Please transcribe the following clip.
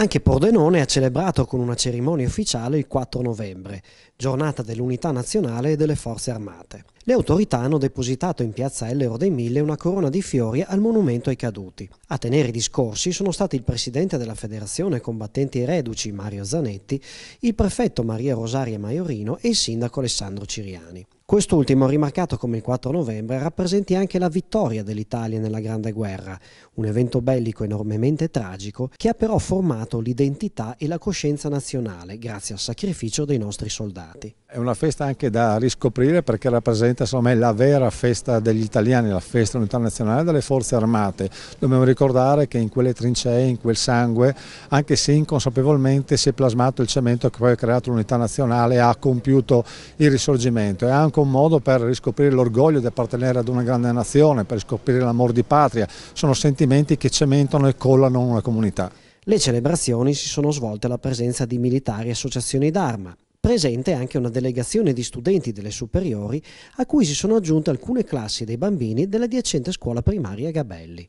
Anche Pordenone ha celebrato con una cerimonia ufficiale il 4 novembre, giornata dell'unità nazionale e delle forze armate. Le autorità hanno depositato in piazza Ellero dei Mille una corona di fiori al monumento ai caduti. A tenere i discorsi sono stati il presidente della Federazione Combattenti Reduci Mario Zanetti, il prefetto Maria Rosaria Maiorino e il sindaco Alessandro Ciriani. Quest'ultimo, rimarcato come il 4 novembre, rappresenti anche la vittoria dell'Italia nella Grande Guerra, un evento bellico enormemente tragico che ha però formato l'identità e la coscienza nazionale grazie al sacrificio dei nostri soldati. È una festa anche da riscoprire perché rappresenta secondo me, la vera festa degli italiani, la festa internazionale delle forze armate. Dobbiamo ricordare che in quelle trincee, in quel sangue, anche se inconsapevolmente si è plasmato il cemento che poi ha creato l'unità nazionale e ha compiuto il risorgimento. È anche anche un modo per riscoprire l'orgoglio di appartenere ad una grande nazione, per riscoprire l'amor di patria, sono sentimenti che cementano e collano una comunità. Le celebrazioni si sono svolte alla presenza di militari e associazioni d'arma, presente anche una delegazione di studenti delle superiori a cui si sono aggiunte alcune classi dei bambini dell'adiacente scuola primaria Gabelli.